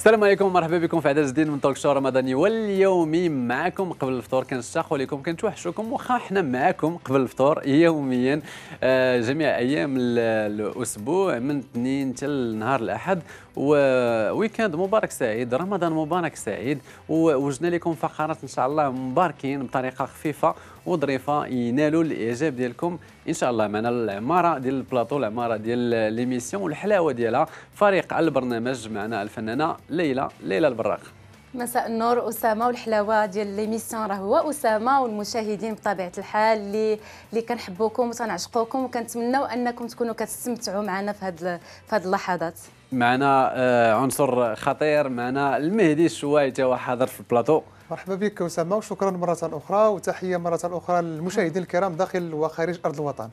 السلام عليكم ومرحبا بكم في عدد جديد من توك شو رمضاني واليومي معكم قبل الفطور كنشتاقوا لكم كنتوحشوكم واخا حنا معكم قبل الفطور يوميا آه، جميع ايام الاسبوع من اثنين حتى نهار الاحد وويكاند مبارك سعيد رمضان مبارك سعيد ووجدنا لكم فقرات ان شاء الله مباركين بطريقه خفيفه وظريفه ينالوا الاعجاب ديالكم ان شاء الله معنا العماره ديال البلاطو العماره ديال ليميسيون والحلاوه ديالها فريق البرنامج معنا الفنانه ليلى ليلى البراق مساء النور اسامه والحلاوه ديال ليميسيون راه هو اسامه والمشاهدين بطبيعه الحال اللي اللي كنحبوكم وتنعشقوكم وكنتمنوا انكم تكونوا كتستمتعوا معنا في هاد في هاد اللحظات معنا آه، عنصر خطير معنا المهدي الشواي هو حاضر في البلاطو مرحبا بك أسامة وشكرا مرة أخرى وتحية مرة أخرى للمشاهدين الكرام داخل وخارج أرض الوطن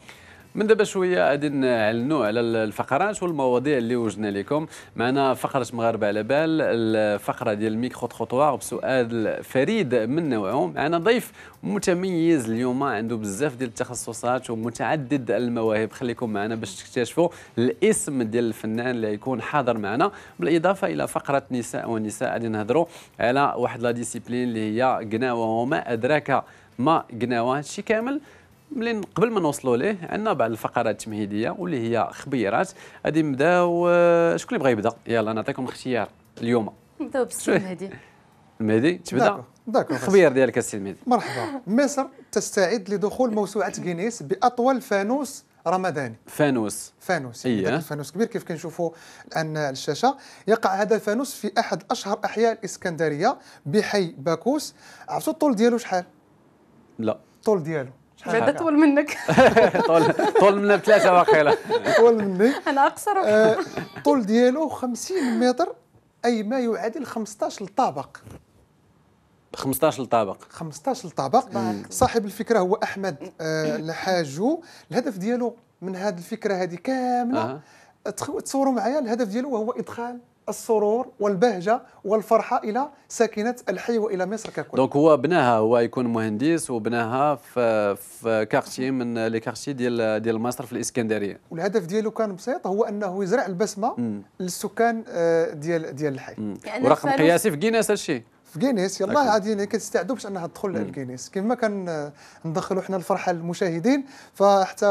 من دابا شويه غادي نعلنوا على الفقرات والمواضيع اللي وجدنا لكم معنا فقره مغاربه على بال الفقره ديال الميكرو تخوطوار بسؤال فريد من نوعه معنا ضيف متميز اليوم عنده بزاف ديال التخصصات ومتعدد المواهب خليكم معنا باش تكتشفوا الاسم ديال الفنان اللي يكون حاضر معنا بالاضافه الى فقره نساء ونساء غادي نهضروا على واحد لا ديسيبلين اللي هي قناوه وما ادراك ما قناوه هادشي كامل ملي قبل ما نوصلوا ليه عندنا بعض الفقرات التمهيديه واللي هي خبيرات غادي نبداو شكون اللي بغى يبدا يلا نعطيكم اختيار اليوم نبداو بالسي المهدي المهدي تبدا داكو الخبير ديالك السي المهدي مرحبا مصر تستعد لدخول موسوعه غينيس باطول فانوس رمضاني فانوس فانوس إيه. فانوس كبير كيف كنشوفوا الان على الشاشه يقع هذا الفانوس في احد اشهر احياء الاسكندريه بحي باكوس عرفتوا الطول ديالو شحال لا الطول ديالو بعد طول منك طول طول منا بثلاثه واقيلا طول مني انا اقصر الطول آه، ديالو 50 متر اي ما يعادل 15 طابق 15 طابق 15 طابق صاحب الفكره هو احمد الحاجو آه، الهدف ديالو من هذه الفكره هذه كامله تصوروا معايا الهدف ديالو هو ادخال السرور والبهجه والفرحه الى ساكنه الحي والى مصر ككل دونك هو بناها هو يكون مهندس وبناها في في كارتي من لي كارتي ديال ديال مصر في الاسكندريه والهدف ديالو كان بسيط هو انه يزرع البسمه مم. للسكان آه، ديال ديال الحي يعني ورقم قياسي في كيناس هادشي في جينيس يلاه هذه يعني كتستعدوا باش انها تدخل للجينيس كما كان ندخلوا حنا الفرحه للمشاهدين فحتى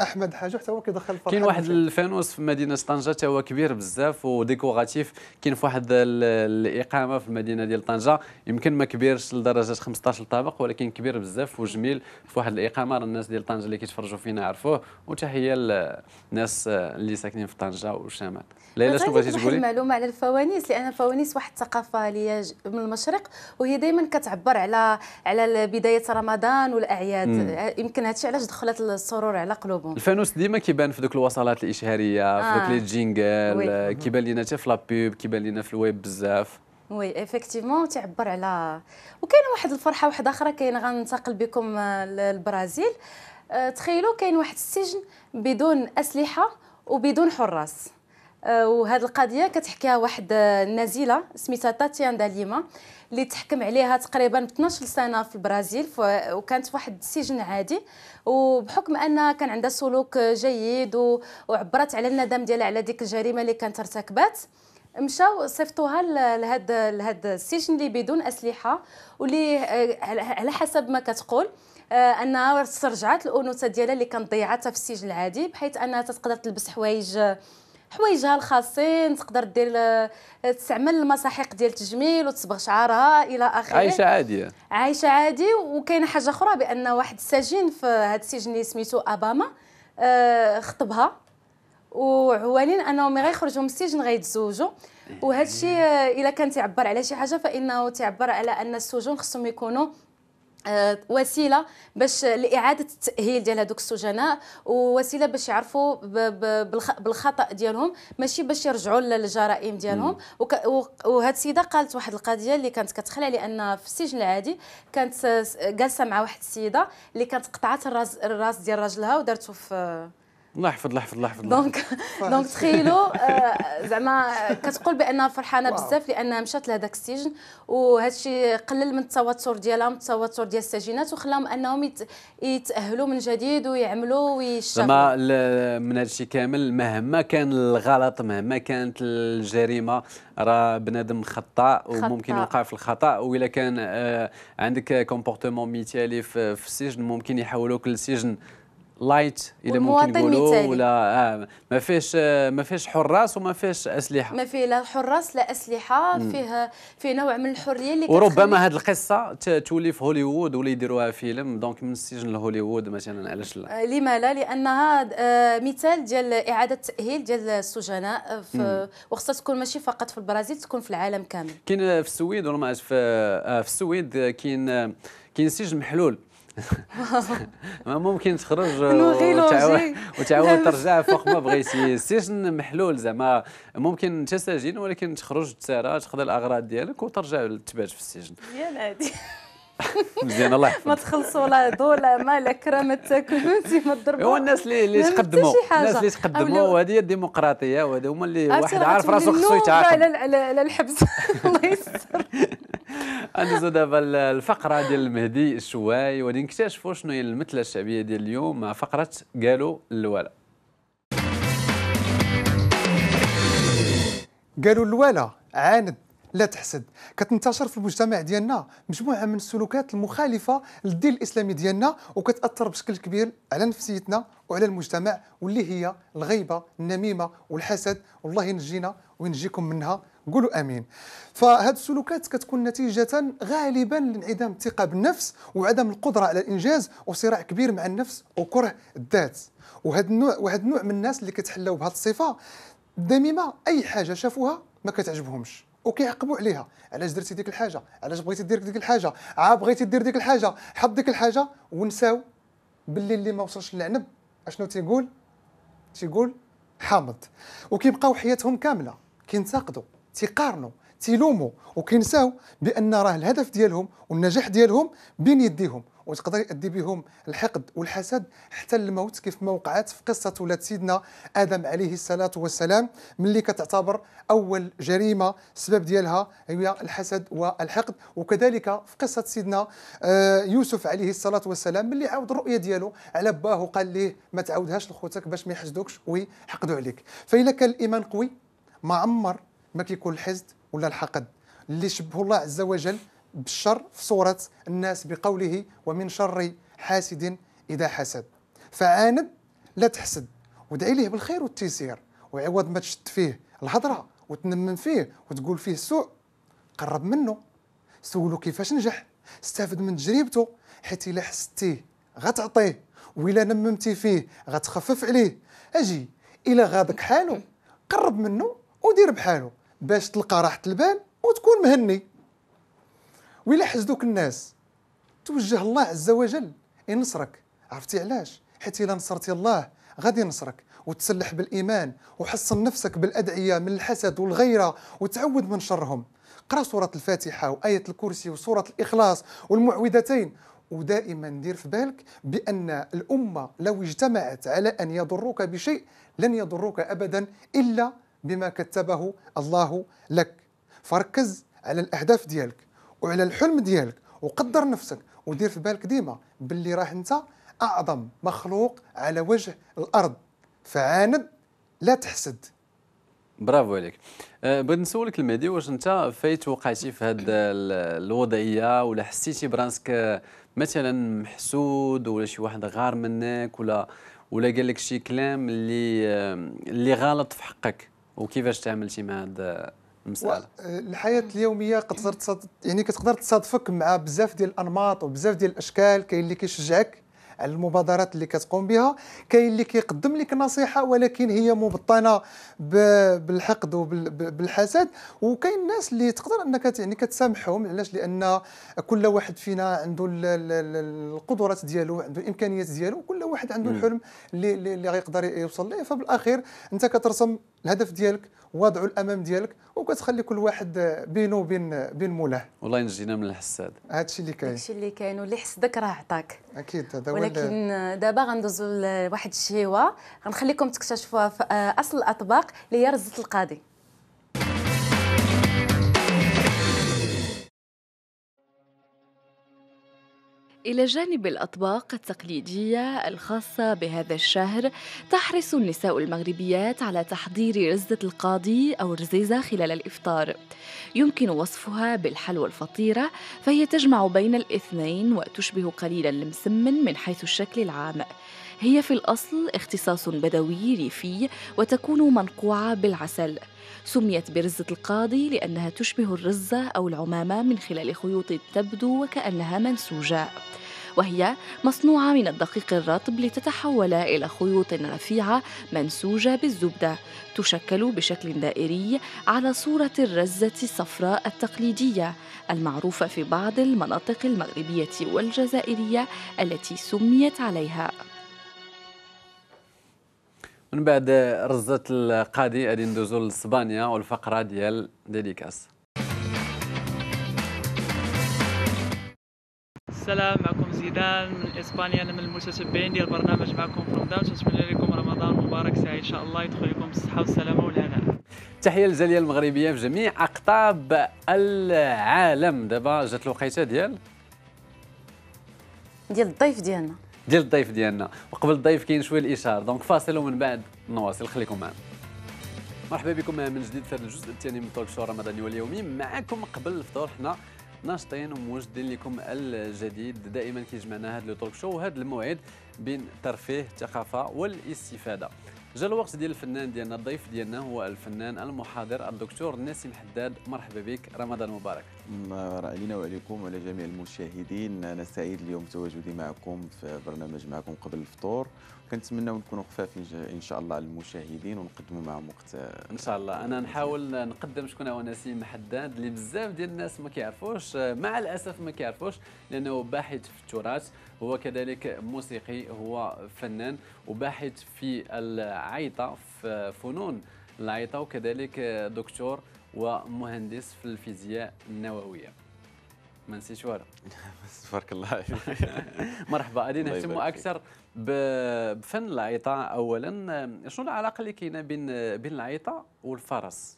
احمد حاجه حتى هو كيدخل الفرحه كاين واحد الفانوس في مدينه طنجه حتى هو كبير بزاف وديكوغاتيف كاين في واحد الاقامه في المدينه ديال طنجه يمكن ما كبيرش لدرجه 15 طابق ولكن كبير بزاف وجميل في واحد الاقامه راه الناس ديال طنجه اللي كيتفرجوا فينا عرفوه وتحيه للناس اللي ساكنين في طنجه والشمال ليلى شنو بغيتي تقولي؟ معلومه على الفوانيس لان الفوانيس واحد الثقافه اللي من المشرق وهي دائما كتعبر على على بدايه رمضان والاعياد آه، يمكن هذا الشيء علاش دخلت السرور على قلوبهم الفانوس ديما كيبان في ذوك الوصلات الاشهاريه في ذوك آه. لي جينجل آه، كيبان لينا حتى في لابوب كيبان لينا في الويب بزاف وي ايفيكتيفمون تعبر على وكاين واحد الفرحه واحده اخرى كاين غننتقل بكم للبرازيل تخيلوا كاين واحد السجن بدون اسلحه وبدون حراس آه، وهذه القضيه كتحكيها واحد النزيله آه، سميتها تاتيان داليما اللي تحكم عليها تقريبا 12 سنه في البرازيل وكانت في واحد السجن عادي وبحكم انها كان عندها سلوك جيد وعبرت على الندم ديالها على ديك الجريمه اللي كانت ارتكبات مشاو صيفطوها لهاد لهاد السجن اللي بدون اسلحه واللي آه، على حسب ما كتقول انها استرجعت الانوثه ديالها اللي كانت ضيعتها في السجن العادي بحيث انها تقدر تلبس حوايج حوايجها الخاصين تقدر دير آه، تستعمل المساحيق ديال التجميل وتصبغ شعرها الى اخره عايشه عاديه عايشه عادي وكاينه حاجه اخرى بان واحد السجين في هذا السجن اللي سميتو اباما آه، خطبها وعوالين انهم غيخرجوا من السجن غيتزوجوا وهذا الشيء آه، الا كان تعبر على شي حاجه فانه تعبر على ان السجون خصهم يكونوا آه، وسيله باش لاعاده التاهيل ديال هذوك السجناء ووسيله باش يعرفوا بالخطا ديالهم ماشي باش يرجعوا للجرائم ديالهم وهاد السيده قالت واحد القضيه اللي كانت كتخلع لان في السجن العادي كانت جالسه مع واحد السيده اللي كانت قطعت الراس ديال راجلها ودارته في الله يحفظ الله يحفظ الله يحفظ دونك دونك تخيلوا آه، زعما كتقول بانها فرحانه بزاف لانها مشات لهذاك السجن وهذا الشيء قلل من التوتر ديالها من التوتر ديال السجينات وخلاهم انهم يتاهلوا من جديد ويعملوا ويشتغلوا زعما من هذا الشيء كامل مهما كان الغلط مهما كانت الجريمه راه بنادم خطا وممكن يوقع في الخطا والا كان آه، عندك كومبورتمون مثالي في السجن ممكن يحولوك للسجن لايت الى ممكن نقولوا ولا آه ما فيهش آه ما فيهش حراس وما فيهش اسلحه ما فيه لا حراس لا اسلحه مم. فيه فيه نوع من الحريه اللي وربما هذه القصه تولي في هوليوود ولا يديروها فيلم دونك من السجن لهوليوود مثلا علاش لا آه، لما لا لانها آه مثال ديال اعاده تاهيل ديال السجناء وخصها تكون ماشي فقط في البرازيل تكون في العالم كامل كاين في السويد ولا ما في, آه، في السويد كاين آه، كاين سجن محلول ممكن تخرج وتعاود ترجع فوق ما بغيتي السجن محلول زعما ممكن انت سجين ولكن تخرج تسارى تاخذ الاغراض ديالك وترجع تبات في السجن يا هادي مزيان الله يحفظك ما تخلصوا لا ضو لا ما لا كرامه انت ما تضربوا هو الناس اللي اللي تقدموا الناس اللي تقدموا وهذه هي الديمقراطيه وهذا هما اللي آه، واحد عارف راسو خصو يتعاقب على الحبس الله يستر عندنا دابا الفقره ديال المهدي الشواي وغادي نكتشفوا شنو هي المثله الشعبيه ديال اليوم مع فقره قالوا الوالا قالوا الوالا عاند لا تحسد كتنتشر في المجتمع ديالنا مجموعه من السلوكات المخالفه للدين الاسلامي ديالنا وكتاثر بشكل كبير على نفسيتنا وعلى المجتمع واللي هي الغيبه النميمه والحسد والله ينجينا وينجيكم منها قولوا امين فهاد السلوكات كتكون نتيجه غالبا لانعدام الثقه بالنفس وعدم القدره على الانجاز وصراع كبير مع النفس وكره الذات وهذا النوع وهذا النوع من الناس اللي كتحلاو بهذه الصفه دميمه اي حاجه شافوها ما كتعجبهمش وكيعقبوا عليها علاش درتي ديك الحاجه علاش بغيتي دير ديك الحاجه عا بغيتي دير ديك الحاجه حط ديك الحاجه ونساو باللي اللي ما وصلش للعنب اشنو تيقول تيقول حامض وكيبقاو حياتهم كامله كينتقدوا تيقارنوا تيلوموا وكينساو بان راه الهدف ديالهم والنجاح ديالهم بين يديهم وتقدر يؤدي بهم الحقد والحسد حتى الموت كيف ما وقعت في قصه ولاد سيدنا ادم عليه الصلاه والسلام ملي كتعتبر اول جريمه السبب ديالها هي الحسد والحقد وكذلك في قصه سيدنا آه، يوسف عليه الصلاه والسلام ملي عاود الرؤيه ديالو على باه وقال ليه ما تعاودهاش لخوتك باش ما يحسدوكش ويحقدوا عليك فإذا كان الايمان قوي ما عمر ما كيكون الحسد ولا الحقد اللي شبه الله عز وجل بالشر في صورة الناس بقوله ومن شر حاسد إذا حسد فعاند لا تحسد ودعي ليه بالخير والتيسير وعوض ما تشد فيه الهضرة وتنمم فيه وتقول فيه السوء قرب منه سولو كيفاش نجح استافد من تجربته حيت الا حسدتيه غتعطيه وإلا نممتي فيه غتخفف عليه اجي الا غابك حاله قرب منه ودير بحاله باش تلقى راحه البال وتكون مهني ولا حسدوك الناس توجه الله عز وجل ينصرك عرفتي علاش حيت الا نصرتي الله غادي ينصرك وتسلح بالايمان وحصن نفسك بالادعيه من الحسد والغيره وتعود من شرهم قرا سوره الفاتحه وايه الكرسي وسوره الاخلاص والمعوذتين ودائما دير في بالك بان الامه لو اجتمعت على ان يضروك بشيء لن يضروك ابدا الا بما كتبه الله لك فركز على الاهداف ديالك وعلى الحلم ديالك وقدر نفسك ودير في بالك ديما باللي راه انت اعظم مخلوق على وجه الارض فعاند لا تحسد برافو عليك أه، بغيت نسولك المهدي واش انت فايت وقعتي في هذه الوضعيه ولا حسيتي براسك مثلا محسود ولا شي واحد غار منك ولا ولا قال لك شي كلام اللي اللي غلط في حقك وكيفاش تعاملتي مع هذا المساله آه، آه، الحياه اليوميه كتقدر يعني كتقدر تصادفك مع بزاف ديال الانماط وبزاف ديال الاشكال كاين اللي كيشجعك على المبادرات اللي كتقوم بها كاين اللي كيقدم لك نصيحه ولكن هي مبطنه بالحقد وبالحسد وكاين الناس اللي تقدر انك يعني كتسامحهم علاش لان كل واحد فينا عنده القدرات ديالو عنده الامكانيات ديالو كل واحد عنده الحلم اللي اللي غيقدر يوصل ليه فبالاخير انت كترسم الهدف ديالك وضعوا الامام ديالك وكتخلي كل واحد بينه وبين بين مولاه والله نجينا من الحساد هادشي اللي كاين هادشي اللي كاين واللي حسدك راه عطاك اكيد هذا ولكن دابا غندوزو لواحد الشهيوه غنخليكم تكتشفوها في آه، اصل الاطباق اللي هي رزه القاضي إلى جانب الأطباق التقليدية الخاصة بهذا الشهر تحرص النساء المغربيات على تحضير رزة القاضي أو الرزيزة خلال الإفطار يمكن وصفها بالحلوى الفطيرة فهي تجمع بين الاثنين وتشبه قليلا المسمن من حيث الشكل العام هي في الأصل اختصاص بدوي ريفي وتكون منقوعة بالعسل سميت برزة القاضي لأنها تشبه الرزة أو العمامة من خلال خيوط تبدو وكأنها منسوجة وهي مصنوعة من الدقيق الرطب لتتحول إلى خيوط رفيعة منسوجة بالزبدة تشكل بشكل دائري على صورة الرزة الصفراء التقليدية المعروفة في بعض المناطق المغربية والجزائرية التي سميت عليها من بعد رزة القاضي غادي ندوزو لإسبانيا والفقرة ديال ديديكاس السلام معكم زيدان من اسبانيا انا من المتتبعين ديال البرنامج معكم فروم داون نتمنى لكم رمضان مبارك سعيد ان شاء الله يدخل لكم بالصحه والسلامه والهناء تحيه للجاليه المغربيه في جميع اقطاب العالم دابا جات الوقيته ديال ديال الضيف ديالنا ديال الضيف ديالنا وقبل الضيف كاين شويه الاشاره دونك فاصل ومن بعد نواصل خليكم معنا مرحبا بكم من جديد في هذا الجزء الثاني من توك شو رمضاني واليومي معكم قبل الفطور حنا ناشطين وموجدين لكم الجديد دائما كيجمعنا هذا لو توك شو وهذا الموعد بين ترفيه الثقافه والاستفاده جا الوقت ديال الفنان ديالنا الضيف ديالنا هو الفنان المحاضر الدكتور ناسي حداد مرحبا بك رمضان مبارك رأينا وعليكم وعلى جميع المشاهدين أنا سعيد اليوم تواجدي معكم في برنامج معكم قبل الفطور كنتمنى نكونوا خفاف إن شاء الله على المشاهدين ونقدموا معهم وقت إن شاء الله أنا نحاول نقدم شكون هو نسيم حداد اللي بزاف ديال الناس ما كيعرفوش مع الأسف ما كيعرفوش لأنه باحث في التراث هو كذلك موسيقي هو فنان وباحث في العيطة في فنون العيطة وكذلك دكتور ومهندس في الفيزياء النوويه ما نسيش والو تبارك الله مرحبا غادي نهتموا اكثر بفن العيطه اولا شنو العلاقه اللي كاينه بين بين العيطه والفرس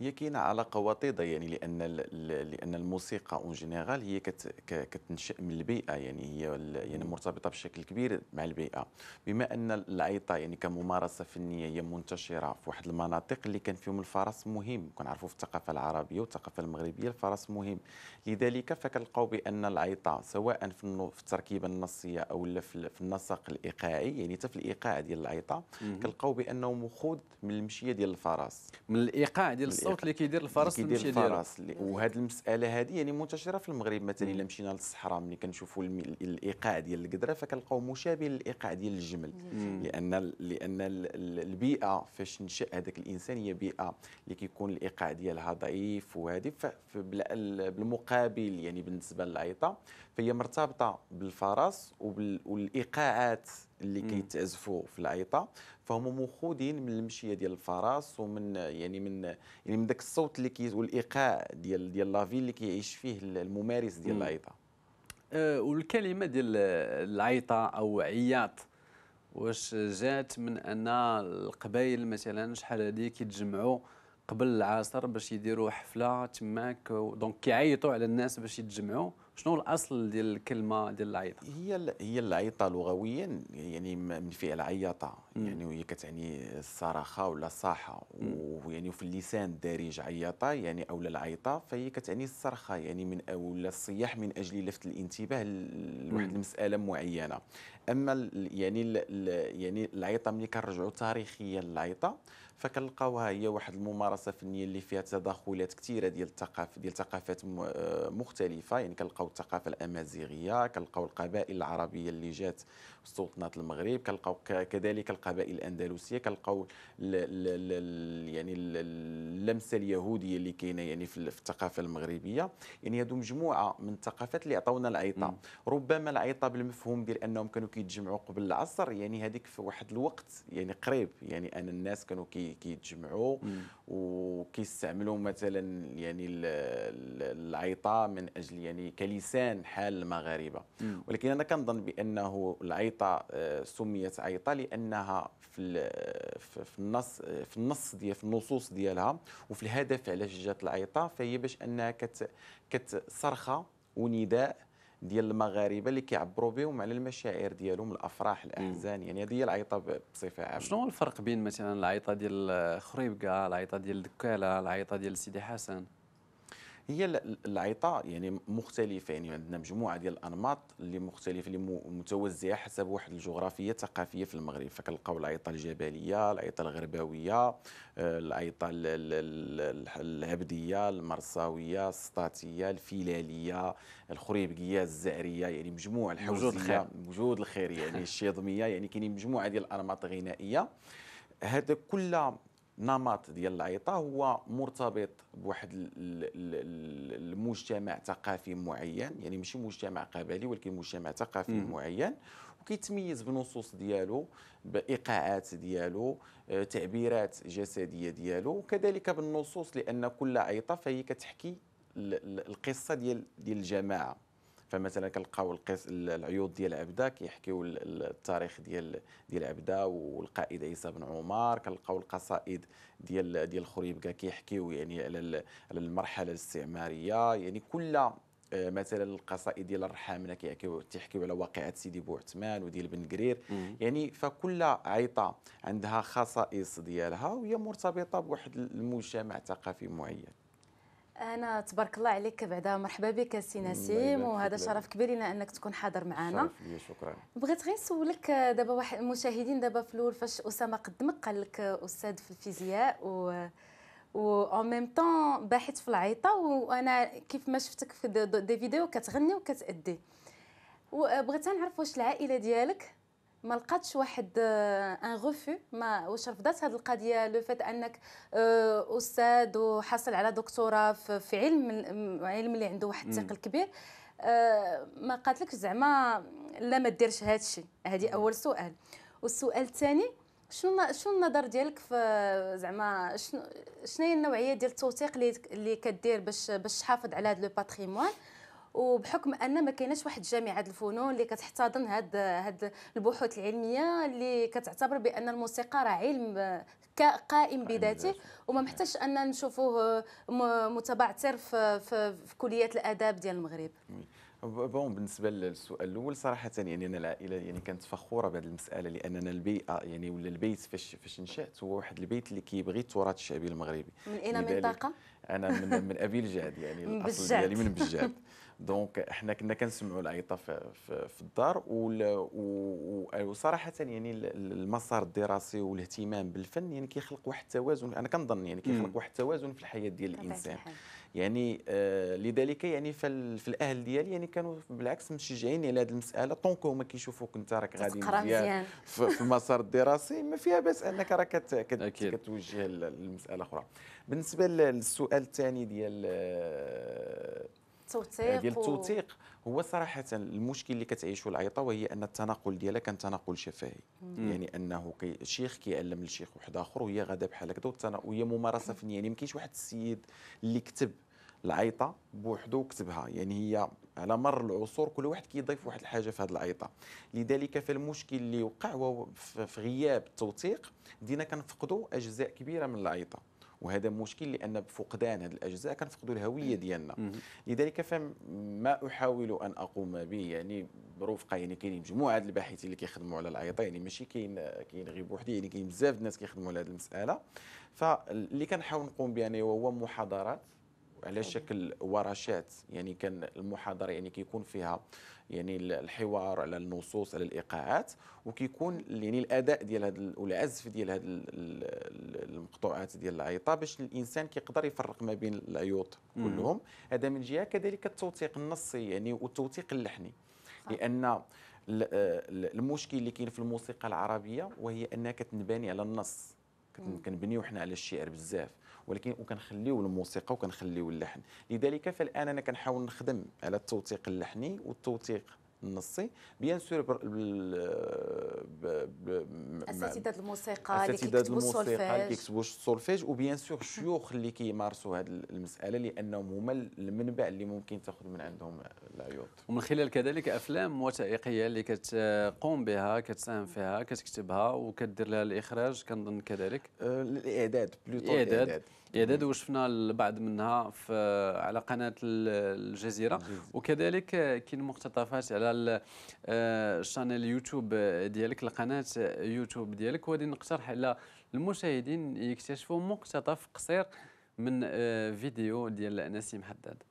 هي كاينه علاقه وطيده يعني لان لان الموسيقى اون جينيرال هي كت كتنشا من البيئه يعني هي يعني مرتبطه بشكل كبير مع البيئه بما ان العيطه يعني كممارسه فنيه هي منتشره في واحد المناطق اللي كان فيهم الفرس مهم كنعرفوا في الثقافه العربيه والثقافه المغربيه الفرس مهم لذلك فكنلقاو بان العيطه سواء في التركيبه النصيه او في النسق الايقاعي يعني حتى في الايقاع ديال العيطه كنلقاو بانه مخوذ من المشيه ديال الفرس من الايقاع ديال الصوت اللي كيدير الفرس كيدير الفرس وهذه المساله هذه يعني منتشره في المغرب مثلا الا مشينا للصحراء ملي كنشوفوا الايقاع ديال القدره فكنلقاو مشابه للايقاع ديال الجمل لان لان البيئه فاش نشا هذاك الانسان هي بيئه اللي كيكون الايقاع ديالها ضعيف وهذه بالمقابل يعني بالنسبه للعيطه فهي مرتبطه بالفرس والايقاعات اللي كيتعزفوا في العيطه فهم موخودين من المشيه ديال الفرس ومن يعني من يعني من ذاك الصوت اللي كي والايقاع ديال ديال لافي اللي كيعيش فيه الممارس ديال العيطه أه والكلمه ديال العيطه او عياط واش جات من ان القبائل مثلا شحال هذه كيتجمعوا قبل العصر باش يديروا حفله تماك دونك كيعيطوا على الناس باش يتجمعوا شنو الاصل ديال الكلمه ديال العيطه هي هي العيطه لغويا يعني من فعل عيطه يعني وهي كتعني الصرخه ولا الصاحه ويعني في اللسان الدارج عيطه يعني اولا العيطه فهي كتعني الصرخه يعني من اولا الصياح من اجل لفت الانتباه لواحد المساله معينه اما يعني يعني العيطه ملي كنرجعوا تاريخيا للعيطه فكنلقاوها هي واحد الممارسه فنيه اللي فيها تداخلات كثيره ديال الثقافه ديال ثقافات مختلفه يعني كنلقاو الثقافه الامازيغيه كنلقاو القبائل العربيه اللي جات سلطنات المغرب كنلقاو كذلك القبائل الاندلسيه كنلقاو يعني اللمسه اليهوديه اللي كاينه يعني في الثقافه المغربيه يعني هادو مجموعه من الثقافات اللي عطاونا العيطه ربما العيطه بالمفهوم ديال انهم كانوا كيتجمعوا قبل العصر يعني هذيك في واحد الوقت يعني قريب يعني ان الناس كانوا كيتجمعوا كي وكيستعملوا مثلا يعني العيطه من اجل يعني كلسان حال المغاربه ولكن انا كنظن بانه العيطه آه، سميت عيطه لانها في في النص في النص ديال في النصوص ديالها وفي الهدف علاش جات العيطه فهي باش انها كت كتصرخه ونداء ديال المغاربه اللي كيعبروا بهم على المشاعر ديالهم الافراح الاحزان يعني هذه هي العيطه بصفه عامه شنو الفرق بين مثلا العيطه ديال خريبكه العيطه ديال دكاله العيطه ديال سيدي حسن هي العطاء يعني مختلفه يعني عندنا مجموعه ديال الانماط اللي مختلفه اللي متوزعه حسب واحد الجغرافيه الثقافيه في المغرب فكنلقاو العيطه الجبليه العيطه الغرباويه العيطه العبديه المرصاويه السطاتيه الفيلاليه الخريبكيه الزعريه يعني مجموعه الحوزيه وجود الخير وجود الخير يعني الشيضميه يعني كاينين مجموعه ديال الانماط الغنائيه هذا كل نمط ديال العيطه هو مرتبط بواحد المجتمع ثقافي معين يعني ماشي مجتمع قبلي ولكن مجتمع ثقافي معين وكيتميز بنصوص ديالو بايقاعات ديالو آه، تعبيرات جسديه ديالو وكذلك بالنصوص لان كل عيطه فهي كتحكي القصه ديال ديال الجماعه فمثلا كنلقاو القص العيوط ديال عبده كيحكيو التاريخ ديال ديال عبده والقائد عيسى بن عمر كنلقاو القصائد ديال ديال الخريبكه كيحكيو يعني على على المرحله الاستعماريه يعني كل آه، مثلا القصائد ديال الرحامنه كيحكيو تيحكيو على واقعه سيدي بوعثمان وديال بن قرير يعني فكل عيطه عندها خصائص ديالها وهي مرتبطه بواحد المجتمع ثقافي معين انا تبارك الله عليك بعدا مرحبا بك سي نسيم وهذا شرف كبير لنا انك تكون حاضر معنا شكرا بغيت غير نسولك دابا واحد المشاهدين دابا في الاول فاش اسامه قدمك قال لك استاذ في الفيزياء و و اون ميم طون باحث في العيطه وانا كيف ما شفتك في دي فيديو كتغني وكتادي وبغيت نعرف واش العائله ديالك ما لقاتش واحد ان آه، غوفو ما واش رفضات هذه القضيه لو فات انك آه، استاذ وحصل على دكتوراه في علم علم اللي عنده واحد الثقل كبير آه، ما قالتلكش زعما لا ما ديرش هذا الشيء هذه اول سؤال والسؤال الثاني شنو شنو النظر ديالك في زعما شنو شنو هي النوعيه ديال التوثيق اللي كدير باش باش تحافظ على هذا لو باتريمون وبحكم ان ما كايناش واحد جامعه الفنون اللي كتحتضن هاد هاد البحوث العلميه اللي كتعتبر بان الموسيقى راه علم قائم بذاته وما محتاجش ان نشوفوه متبعثر في, في, في كليات الاداب ديال المغرب بون بالنسبه للسؤال الاول صراحه يعني انا العائله يعني كانت فخوره بهذه المساله لاننا البيئه آه، يعني ولا البيت فاش فاش نشات هو واحد البيت اللي كيبغي التراث الشعبي المغربي من اين منطقه؟ انا من من ابي الجعد يعني الاصل ديالي يعني من بجاد دونك احنا كنا كنسمعوا العيطه في, في, في الدار وصراحه يعني المسار الدراسي والاهتمام بالفن يعني كيخلق واحد التوازن انا كنظن يعني كيخلق واحد التوازن في الحياه ديال الانسان يعني آه، لذلك يعني في الاهل ديالي يعني كانوا بالعكس مشجعين على هذه المساله طونكو هما كيشوفوك انت راك غادي مزيان في المسار الدراسي ما فيها باس انك راك كتوجه المساله اخرى بالنسبه للسؤال الثاني ديال آه، التوثيق ديال التوثيق هو صراحه المشكل اللي كتعيشه العيطه وهي ان التناقل ديالها كان تناقل شفهي يعني انه كي شيخ كيعلم لشيخ واحد اخر وهي غاده بحال هكذا وهي ممارسه فنيه يعني ما كاينش واحد السيد اللي كتب العيطه بوحده كتبها يعني هي على مر العصور كل واحد كيضيف واحد الحاجه في هذه العيطه لذلك فالمشكل اللي وقع هو في غياب التوثيق بدينا كنفقدوا اجزاء كبيره من العيطه وهذا مشكل لان بفقدان هذه الاجزاء كنفقدوا الهويه ديالنا لذلك فما احاول ان اقوم به يعني برفقه يعني كاينين مجموعه الباحثين اللي كيخدموا على العيطه يعني ماشي كاين كاين غير بوحدي يعني كاين بزاف الناس كيخدموا على هذه المساله فاللي كنحاول نقوم به يعني هو محاضرات على شكل ورشات يعني كان المحاضره يعني كيكون فيها يعني الحوار على النصوص على الايقاعات وكيكون يعني الاداء ديال هذا والعزف ديال هذه المقطوعات ديال العيطه باش الانسان كيقدر يفرق ما بين العيوط كلهم هذا من جهه كذلك التوثيق النصي يعني والتوثيق اللحني لان آه، المشكل اللي كاين في الموسيقى العربيه وهي انها كتنبني على النص كنبنيو حنا على الشعر بزاف ولكن وكنخليو الموسيقى وكنخليو اللحن لذلك فالان انا كنحاول نخدم على التوثيق اللحني والتوثيق النصي بيان سور اساتذه الموسيقى اللي كيكتبوا الموسيقى اللي كيكتبوا السولفيج وبيان سور الشيوخ اللي كيمارسوا هذه المساله لانهم هما المنبع اللي ممكن تاخذ من عندهم العيوط ومن خلال كذلك افلام وثائقيه اللي كتقوم بها كتساهم فيها كتكتبها وكدير لها الاخراج كنظن كذلك أه، الاعداد بلوتو الاعداد اعداد وشفنا البعض منها في على قناه الجزيره وكذلك كاين مقتطفات على آه، الشانل يوتيوب ديالك القناه يوتيوب ديالك وغادي نقترح على المشاهدين يكتشفوا مقتطف قصير من آه، فيديو ديال نسيم حداد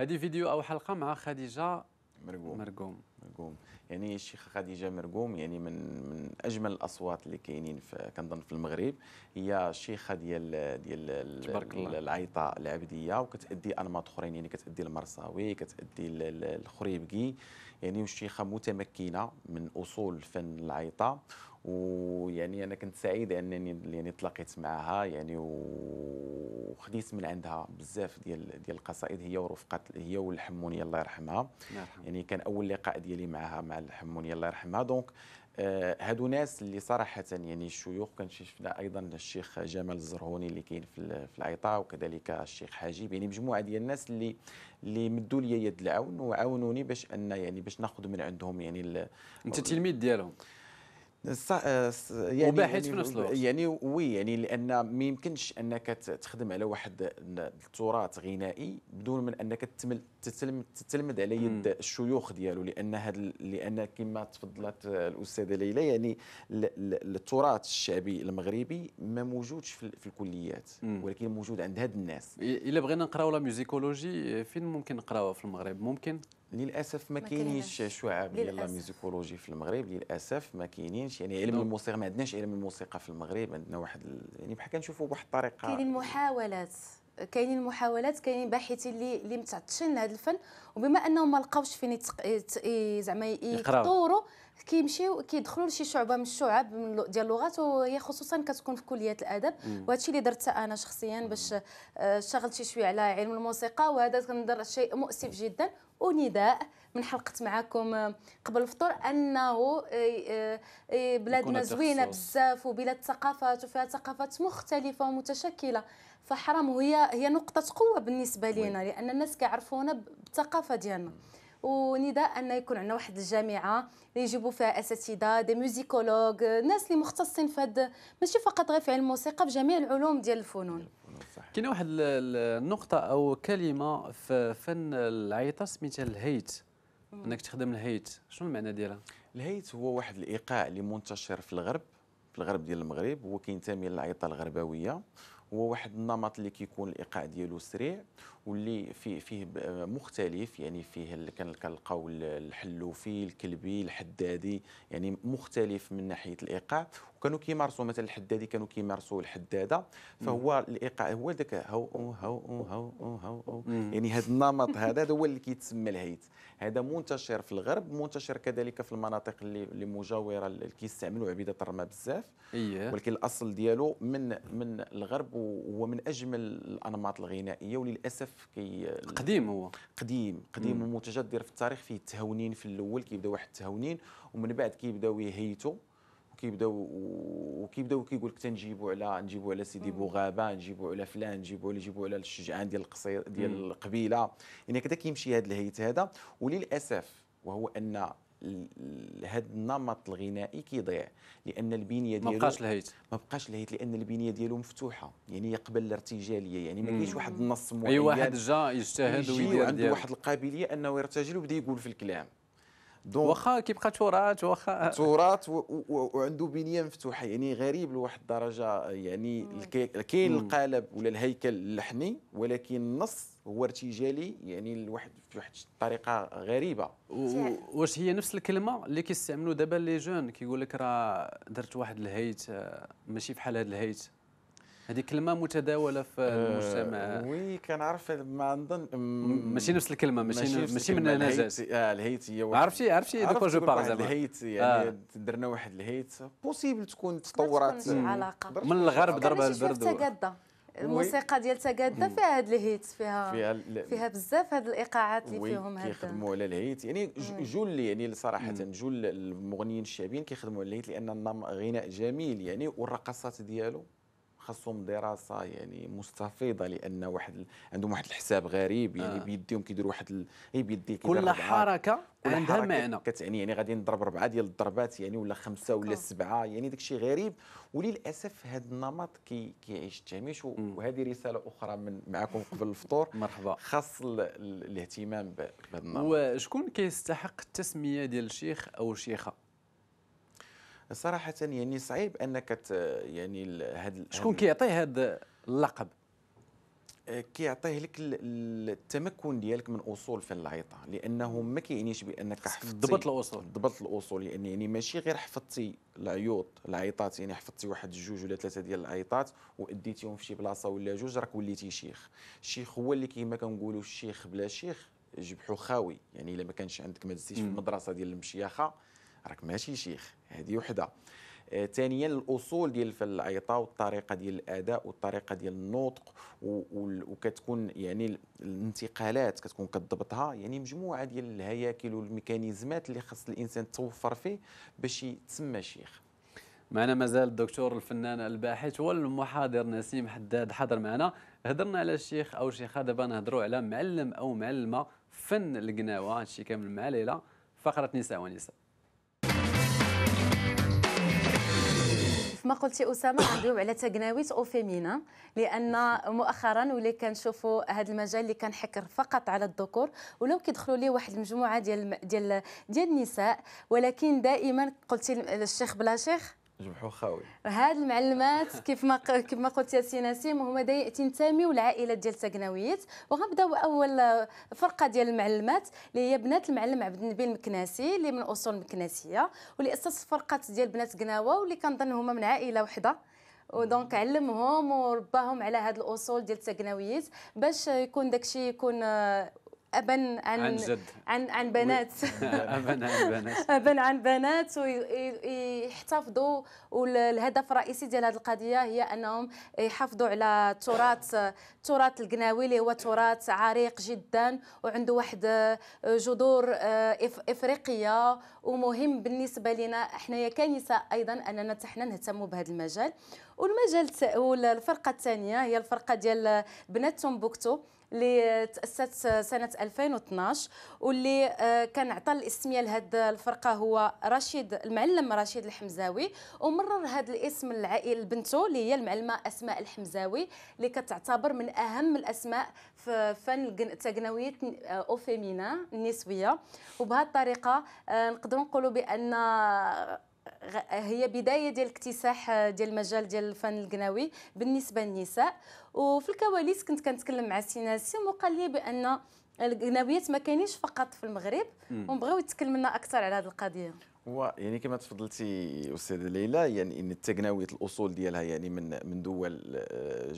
هذه فيديو او حلقه مع خديجه مرقوم مرقوم مرقوم يعني الشيخه خديجه مرقوم يعني من من اجمل الاصوات اللي كاينين في كنظن في المغرب هي شيخه ديال ديال تبارك الله العيطه العبديه وكتادي انماط اخرين يعني كتادي المرصاوي كتادي الخريبكي يعني الشيخه متمكنه من اصول فن العيطه ويعني انا كنت سعيد انني يعني تلاقيت معها يعني وخديت من عندها بزاف ديال ديال القصائد هي ورفقه هي والحمونيه الله يرحمها مرحب. يعني كان اول لقاء ديالي معها مع الحمونيه الله يرحمها دونك آه، هادو ناس اللي صراحه يعني الشيوخ كان شفنا ايضا الشيخ جمال الزرهوني اللي كاين في, في العيطه وكذلك الشيخ حاجيب يعني مجموعه ديال الناس اللي اللي مدوا لي يد العون وعاونوني باش ان يعني باش ناخذ من عندهم يعني انت تلميذ ديالهم صح آه، يعني وباحث يعني في نفس الوقت يعني وي يعني لان ما يمكنش انك تخدم على واحد التراث غنائي بدون من انك تتلمذ تتلمد على يد الشيوخ ديالو لان هذا لان كما تفضلت الاستاذه ليلى يعني التراث الشعبي المغربي ما موجودش في الكليات ولكن موجود عند هاد الناس الا بغينا نقراو لا ميوزيكولوجي فين ممكن نقراوها في المغرب ممكن للاسف ما كاينينش شعب ديال لا ميوزيكولوجي في المغرب للاسف ما كاينينش يعني علم الموسيقى ما عندناش علم الموسيقى في المغرب عندنا واحد يعني بحال كنشوفوا بواحد الطريقه كاينين محاولات كاينين محاولات كاينين باحثين اللي اللي متعطشين لهذا الفن وبما انهم ما لقاوش فين زعما يطوروا كيمشيو كيدخلوا لشي شعبه من الشعب ديال اللغات وهي خصوصا كتكون في كليات الادب وهذا الشيء اللي درت انا شخصيا باش اشتغلت آه، شي شويه على علم الموسيقى وهذا كنظر شيء مؤسف جدا ونداء من حلقه معكم آه، قبل الفطور انه آه، بلادنا زوينه بزاف وبلاد ثقافات وفيها ثقافات مختلفه ومتشكله فحرام وهي هي نقطه قوه بالنسبه لينا لان الناس كيعرفونا بالثقافه ديالنا ونداء ان يكون عندنا واحد الجامعه اللي يجيبوا فيها اساتذه دي ميوزيكولوج ناس اللي مختصين في هذا ماشي فقط غير في علم الموسيقى في جميع العلوم ديال الفنون كاين واحد النقطه او كلمه في فن العيطه سميتها الهيت انك تخدم الهيت شنو المعنى ديالها الهيت هو واحد الايقاع اللي منتشر في الغرب في الغرب ديال المغرب هو كينتمي للعيطه الغربويه وواحد النمط اللي كيكون الايقاع ديالو سريع واللي فيه فيه مختلف يعني فيه كنلقاو الحلوفي الكلبي الحدادي يعني مختلف من ناحيه الايقاع وكانوا كيمارسوا مثلا الحدادي كانوا كيمارسوا الحداده فهو الايقاع هو ذاك هو هو هو هو, هو يعني هذا النمط هذا هو اللي كيتسمى الهيت هذا منتشر في الغرب منتشر كذلك في المناطق اللي اللي مجاوره اللي كيستعملوا عبيده الرما بزاف إيه. ولكن الاصل ديالو من من الغرب وهو من اجمل الانماط الغنائيه وللاسف كي قديم هو قديم قديم ومتجذر في التاريخ فيه التهاونين في الاول كيبداو واحد التهاونين ومن بعد كيبداو يهيتوا وكيبداو وكيبداو كيقول لك تنجيبوا على نجيبوا على سيدي بوغابه نجيبوا على فلان نجيبوا على نجيبوا على الشجعان ديال القصير ديال القبيله يعني كذا كيمشي هذا الهيت هذا وللاسف وهو ان هذا النمط الغنائي كيضيع لان البنيه ديالو ما بقاش الهيت ما بقاش الهيت لان البنيه ديالو مفتوحه يعني يقبل الارتجاليه يعني ما كاينش واحد النص معين اي واحد جا يجتهد ويدير عنده واحد القابليه انه يرتجل وبدا يقول في الكلام دونك واخا كيبقى تراث واخا تراث وعنده بنيه مفتوحه يعني غريب لواحد الدرجه يعني كاين القالب ولا الهيكل اللحني ولكن النص هو ارتجالي يعني الواحد بواحد الطريقه غريبه واش هي نفس الكلمه اللي كيستعملوا دابا لي جون كيقول لك راه درت واحد الهيت آه، ماشي بحال هذا الهيت هذه كلمه متداوله في آه، المجتمع آه وي كنعرف ما نظن ماشي نفس الكلمه ماشي ماشي من النجاسة. اه الهيت هي عرفتي عرفتي دوكا جو بار زعما الهيت آه. يعني آه. درنا واحد الهيت بوسيبل تكون تطورات علاقه من الغرب ضربها البرد الموسيقى ديال تقاده فيها هاد الهيت فيها فيها, فيها بزاف هاد الايقاعات اللي فيهم هاد كيخدموا على الهيت يعني جول يعني صراحه جول المغنيين الشعبيين كيخدموا على الهيت لان النم غناء جميل يعني والرقصات ديالو خاصهم دراسه يعني مستفيضه لان واحد عندهم واحد الحساب غريب يعني آه. بيديهم كيديروا واحد ال... هي إيه، بيدي كل حركه كل عندها حركة معنى كتعني يعني غادي نضرب اربعه ديال الضربات يعني ولا خمسه ولا سبعه يعني داك الشيء غريب وللاسف هذا النمط كي كيعيش التهميش وهذه رساله اخرى من معكم قبل الفطور مرحبا خاص الاهتمام بهذا النمط وشكون كيستحق التسميه ديال الشيخ او الشيخه صراحه يعني صعيب انك يعني هاد شكون كيعطيه هذا اللقب آه، كيعطيه لك التمكن ديالك من اصول فن العيطه لانه ما كيعنيش بانك حفظتي ضبط الاصول ضبط الاصول يعني, يعني ماشي غير حفظتي العيوط العيطات يعني حفظتي واحد جوج ولا ثلاثه ديال العيطات واديتيهم في شي بلاصه ولا جوج راك وليتي شيخ الشيخ هو اللي كيما كنقولوا الشيخ بلا شيخ جبحو خاوي يعني الا ما كانش عندك ما في المدرسه ديال المشيخه راك ماشي شيخ هذه وحده آه، ثانيا الاصول ديال العيطه والطريقه ديال الاداء والطريقه ديال النطق وكتكون يعني الانتقالات كتكون كتضبطها يعني مجموعه ديال الهياكل والميكانيزمات اللي خص الانسان توفر فيه باش يتسمى شيخ معنا مازال الدكتور الفنان الباحث والمحاضر نسيم حداد حضر معنا هضرنا على الشيخ او شيخه دابا نهضروا على معلم او معلمه فن القناوه هادشي كامل مع ليلى فقره نساء ونساء كما قلتي اسامه غندويو على تقناويت فيمينا لان مؤخرا ولي كنشوفوا هذا المجال اللي كنحكر فقط على الذكور ولو كيدخلوا ليه واحد المجموعه ديال ديال ديال النساء ولكن دائما قلتي الشيخ بلا شيخ جمحو خاوي هاد المعلمات كيف ما كيف ما قلت يا نسيم هما تنتميو لعائله ديال التقناويات وغنبداو اول فرقه ديال المعلمات اللي هي بنات المعلم عبد النبي المكناسي اللي من اصول مكناسيه واللي اسس فرقه ديال بنات قناوه واللي كنظن هما من عائله وحده ودونك علمهم ورباهم على هاد الاصول ديال التقناويات باش يكون داكشي يكون ابا عن عن جد عن عن بنات ابا عن بنات ابا عن بنات ويحتفظوا والهدف الرئيسي ديال هذه القضيه هي انهم يحافظوا على التراث التراث القناوي اللي هو تراث عريق جدا وعنده واحد آه، جذور آه، افريقيه ومهم بالنسبه لنا حنايا كنساء ايضا اننا حنا نهتموا بهذا المجال والمجال والفرقه الثانيه هي الفرقه ديال بنات تومبوكتو اللي تاسست سنه 2012 واللي آه، كان عطى الاسميه لهذه الفرقه هو رشيد المعلم رشيد الحمزاوي ومرر هذا الاسم العائل بنته اللي هي المعلمه اسماء الحمزاوي اللي كتعتبر من اهم الاسماء في فن التقنويه اوفيمينا آه، النسويه وبهذه الطريقه آه، نقدروا نقولوا بان هي بدايه ديال الاكتساح آه، ديال المجال ديال الفن القناوي بالنسبه للنساء وفي الكواليس كنت كنتكلم مع سي السيم وقال لي بان القناويات ما كاينينش فقط في المغرب ونبغيو يتكلم لنا اكثر على هذه القضيه هو يعني كما تفضلتي استاذه ليلى يعني ان التقناويه الاصول ديالها يعني من من دول آه،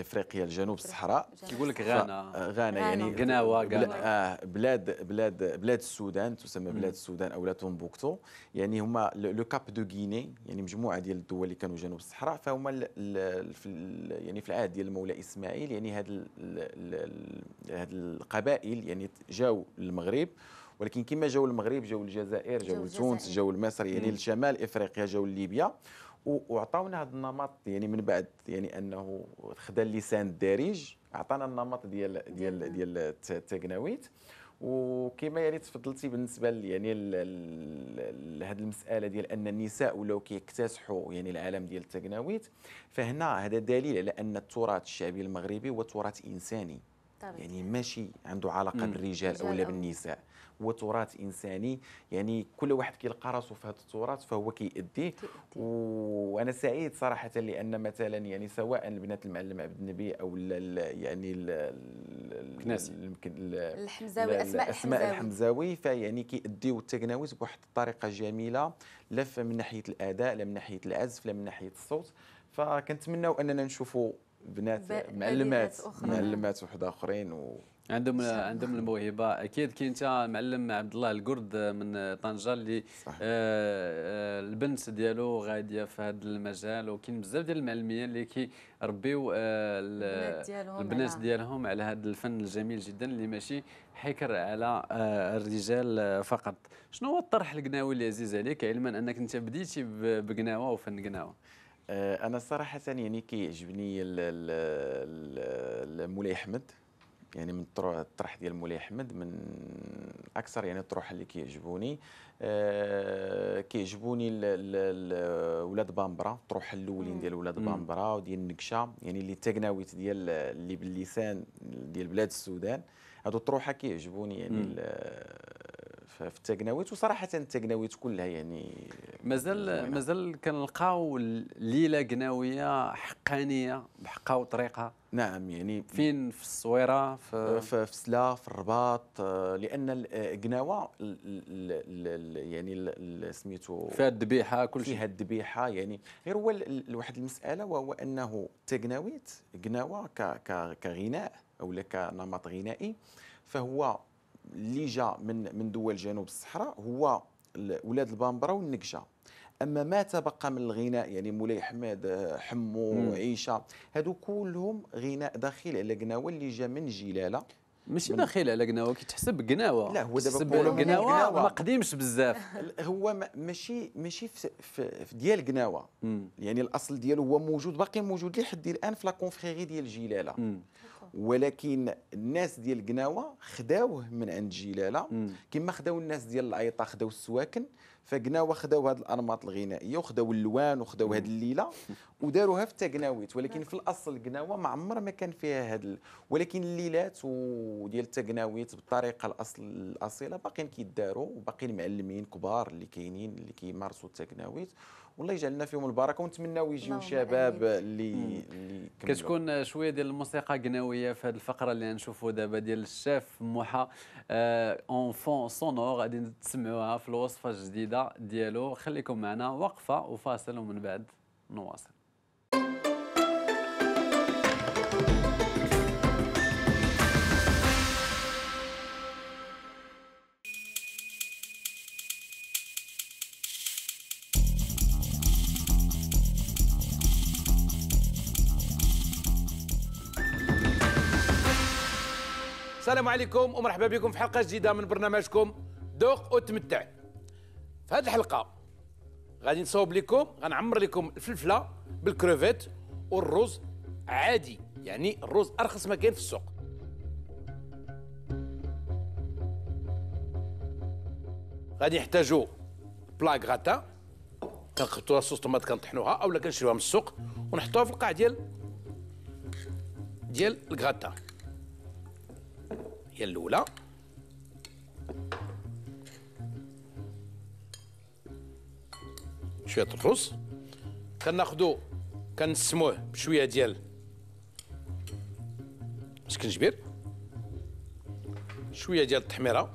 افريقيا الجنوب الصحراء كيقول لك غانا غانا يعني غناوه اه بلاد بلاد بلاد السودان تسمى بلاد السودان او لا تومبوكتو يعني هما لو كاب دو غيني يعني مجموعه ديال الدول اللي كانوا جنوب الصحراء فهما يعني في العهد ديال المولى اسماعيل يعني هاد هاد القبائل يعني جاو للمغرب ولكن كما جاو المغرب جاو الجزائر جاو تونس جاو مصر يعني الشمال افريقيا جاو ليبيا وعطاونا هذا النمط يعني من بعد يعني انه خدا اللسان الدارج عطانا النمط ديال ديال ديال التكناويت وكما يعني تفضلتي بالنسبه يعني لهذه المساله ديال ان النساء ولاو كيكتسحوا يعني العالم ديال التكناويت فهنا هذا دليل على ان التراث الشعبي المغربي هو تراث انساني طبعا. يعني ماشي عنده علاقه بالرجال او بالنساء وتراث انساني يعني كل واحد كيلقى راسو في هذا التراث فهو كيأديه وانا سعيد صراحه لان مثلا يعني سواء بنات المعلم عبد النبي او الـ يعني الكناسي الحمزاوي اسماء الحمزاوي, الحمزاوي فيعني كيأديو التكناويز بواحد الطريقه جميله لا من ناحيه الاداء لا من ناحيه العزف لا من ناحيه الصوت فكنتمناو اننا نشوفوا بنات معلمات معلمات وحده اخرين و عندهم عندهم الموهبه اكيد كاين انت معلم عبد الله القرد من طنجه اللي آه،, آه البنت ديالو غاديه في هذا المجال وكاين بزاف ديال المعلمين اللي كيربيو آه البنات ديالهم على هذا الفن الجميل جدا اللي ماشي حكر على آه الرجال فقط شنو هو الطرح القناوي اللي عزيز عليك علما انك انت بديتي بقناوه وفن قناوه آه، انا صراحه يعني كيعجبني المولاي احمد يعني من الطرح ديال مولاي احمد من اكثر يعني الطروح اللي كيعجبوني آه، كيعجبوني ولاد بامبرا الطروح الاولين ديال ولاد بامبرا وديال النكشه يعني اللي تاغناويت ديال اللي باللسان ديال بلاد السودان هادو الطروحه كيعجبوني يعني في التقناويت وصراحه التقناويت كلها يعني مازال مازال كنلقاو ليله قناويه حقانيه بحقها وطريقها نعم يعني فين في الصويره في في سلا في الرباط لان القناوه يعني سميتو فيها الذبيحه كل شيء فيها الذبيحه يعني غير هو واحد المساله وهو انه التقناويت قناوه كغناء او كنمط غنائي فهو اللي جا من من دول جنوب الصحراء هو ولاد البامبرا والنكشه اما ما تبقى من الغناء يعني مولاي حماد آه، حمو عيشه هادو كلهم غناء داخل على قناوه اللي جا من جلاله ماشي داخل على قناوه كيتحسب قناوه لا هو دابا قناوه ما قديمش بزاف هو ماشي ماشي في, في, في ديال قناوه يعني الاصل ديالو هو موجود باقي موجود لحد الان في لا كونفريري ديال جلاله ولكن الناس ديال قناوه خداوه من عند جلاله كما خداو الناس ديال العيطه خداو السواكن فقناوه خداو هذه الانماط الغنائيه وخداو اللوان وخداو هذه الليله وداروها في التقناويت ولكن في الاصل قناوه ما عمر ما كان فيها هذا ولكن الليلات وديال التقناويت بالطريقه الاصل الاصيله باقيين كيداروا وباقيين معلمين كبار اللي كاينين اللي كيمارسوا التقناويت والله يجعلنا فيهم البركه ونتمناو يجيو شباب اللي اللي كتكون شويه ديال الموسيقى قناويه في هذه الفقره اللي نشوفوا دابا ديال الشاف موحى اون فون سونور غادي تسمعوها في الوصفه الجديده ديالو خليكم معنا وقفه وفاصل ومن بعد نواصل السلام عليكم ومرحبا بكم في حلقه جديده من برنامجكم ذوق وتمتع في هذه الحلقه غادي نصوب لكم غنعمر لكم الفلفله بالكروفيت والرز عادي يعني الرز ارخص ما كاين في السوق غادي نحتاجو بلا غاتا كنخبطوها صوص طماط كنطحنوها اولا كنشريوها من السوق ونحطوها في القاع ديال ديال الكغاتا هي الاولى شويه الرز كناخذو كنسموه بشويه ديال السكنجبير شويه ديال التحميره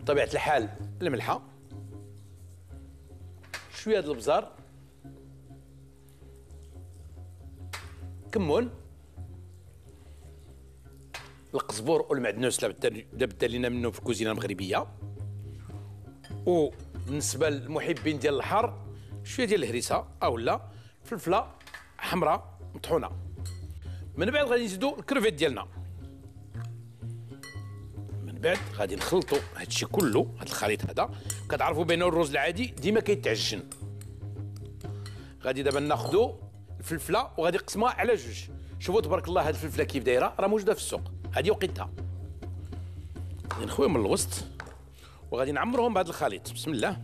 بطبيعه الحال الملحه شويه ديال البزار كمون القزبور والمعدنوس دابت لنا منه في الكوزينه المغربيه وبالنسبه للمحبين ديال الحر شويه ديال الهريسه لا فلفله حمراء مطحونه من بعد غادي نزيدو الكرفيت ديالنا من بعد غادي نخلطو هادشي كله هاد الخليط هذا كتعرفوا بانه الرز العادي ديما كيتعجن غادي دابا ناخذو الفلفله وغادي نقسمها على جوج شوفوا تبارك الله هاد الفلفله كيف دايره راه موجوده في السوق هذه وقيتها غادي نخويهم من الوسط وغادي نعمرهم بهذا الخليط بسم الله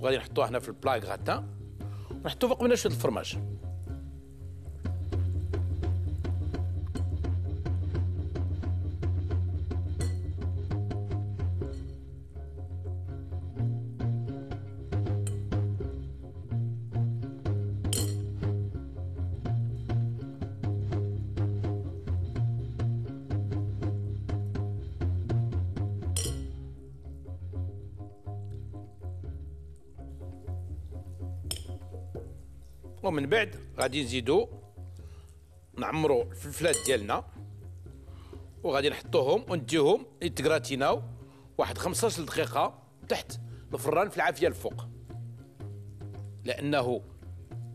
وغادي نحطوها هنا في البلاك غاتا ونحطو فوق منها شويه الفرماج ومن بعد غادي نزيدو نعمرو الفلفلات ديالنا وغادي نحطوهم ونديهم يتكراتيناو واحد 15 دقيقه تحت الفران في العافيه الفوق لانه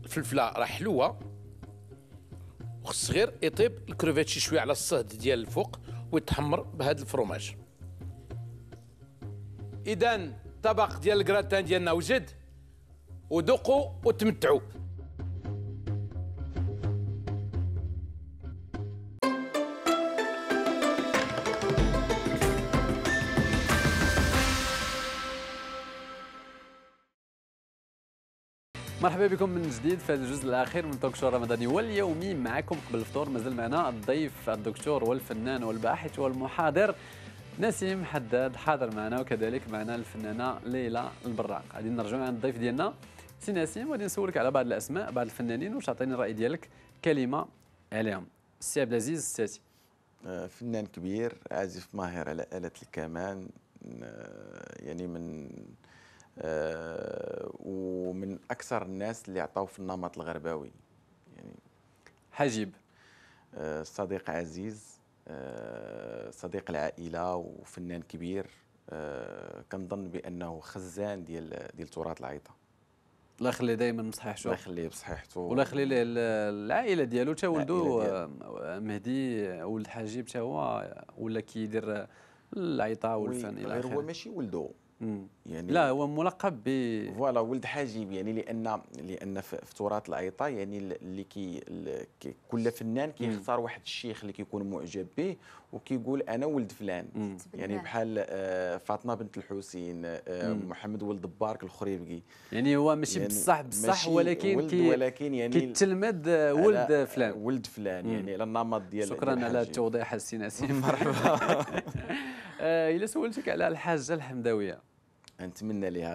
الفلفله راه حلوه وخص غير يطيب الكروفيت شي شويه على الصهد ديال الفوق ويتحمر بهذا الفروماج اذا الطبق ديال الكراتان ديالنا وجد وذوقوا وتمتعوا مرحبا بكم من جديد في هذا الجزء الاخير من توك شو رمضاني واليومي معكم قبل الفطور مازال معنا الضيف الدكتور والفنان والباحث والمحاضر نسيم حداد حاضر معنا وكذلك معنا الفنانه ليلى البراق غادي نرجعوا عند الضيف ديالنا سي نسيم وغادي نسولك على بعض الاسماء بعض الفنانين واش تعطيني الراي ديالك كلمه عليهم سي عبد العزيز الساسي آه، فنان كبير عازف ماهر على آلة الكمان آه، يعني من آه، ومن اكثر الناس اللي عطاو في النمط الغرباوي يعني حجيب آه، صديق عزيز آه، صديق العائله وفنان كبير كنظن بانه خزان ديال ديال تراث العيطه الله يخليه دائما بصحيحته الله يخليه بصحيحته ولا يخلي العائله ديالو حتى ولدو مهدي ولد حجيب حتى هو ولا كيدير العيطه والفن الى اخره هو ماشي ولدو يعني لا هو ملقب ب فوالا ولد حاجب يعني لان لان في تراث العيطه يعني اللي كي كل فنان كيختار واحد الشيخ اللي كيكون معجب به وكيقول انا ولد فلان يعني بحال آه، فاطمه بنت الحسين آه، محمد ولد بارك الخريبكي يعني هو ماشي يعني بصح بصح ولكن ولد كي ولكن يعني كيتلمد ولد فلان ولد فلان يعني على النمط ديال شكرا على التوضيح السي نسيم مرحبا آه، الا سولتك على الحاجه الحمداويه نتمنى لها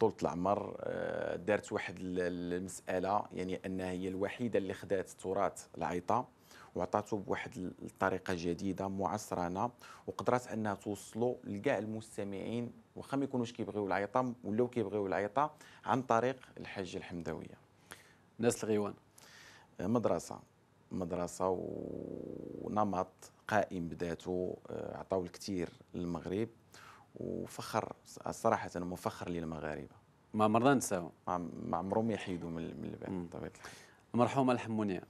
طولة العمر آه، دارت واحد المسألة يعني أنها هي الوحيدة اللي خدات تراث العيطة وعطاته بواحد الطريقة جديدة معصرنة وقدرات أنها توصلوا لكاع المستمعين واخا ما يكونوش كيبغيو العيطة ولاو كيبغيو العيطة عن طريق الحاجة الحمداوية ناس الغيوان آه، مدرسة مدرسة ونمط قائم بذاته آه، عطاو الكثير للمغرب وفخر صراحه مفخر للمغاربه ما مرضى نساو ما عمرهم يحيدوا من البعد بطبيعه الحال المرحومه الحمونيه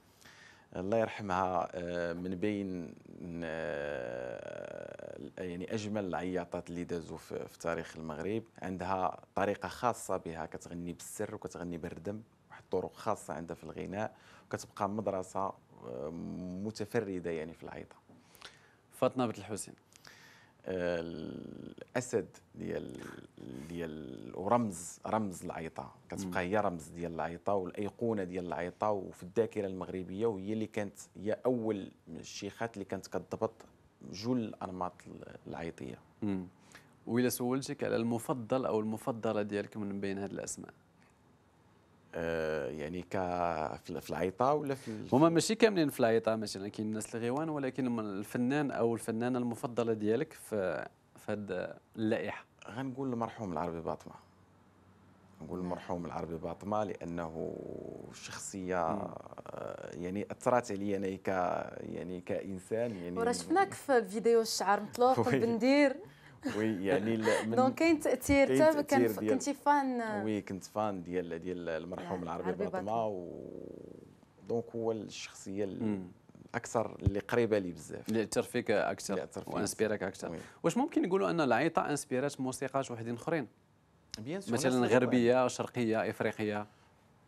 الله يرحمها آه، من بين آه، يعني اجمل العياطات اللي دازوا في تاريخ المغرب عندها طريقه خاصه بها كتغني بالسر وكتغني بالردم واحد الطرق خاصه عندها في الغناء وكتبقى مدرسه متفرده يعني في العيطه فاطمه بنت الحسين آه، الاسد ديال ديال ورمز رمز العيطه كتبقى هي رمز ديال العيطه والايقونه ديال العيطه وفي الذاكره المغربيه وهي اللي كانت هي اول من الشيخات اللي كانت كتضبط جل الانماط العيطيه ويلا سولتك على المفضل او المفضله ديالك من بين هاد الاسماء آه، يعني ك في العيطه ولا في هما ماشي كاملين في العيطه مثلا كاين الناس الغيوان ولكن الفنان او الفنانه المفضله ديالك في في هذه اللائحه غنقول المرحوم العربي باطمه نقول المرحوم العربي باطمه لانه شخصيه آه، يعني اثرت عليا انا ك يعني كانسان يعني وراه شفناك في فيديو الشعر مطلوق بندير وي يعني دونك كاين تاثير حتى كنتي فان وي كنت فان ديال ديال المرحوم العربي باطمه و دونك هو الشخصيه اكثر اللي قريبه لي بزاف اللي اثر فيك اكثر وانسبيرك اكثر واش ممكن نقولوا ان العيطه انسبيرات موسيقى وحدين اخرين بيان مثلا غربيه شرقيه افريقيه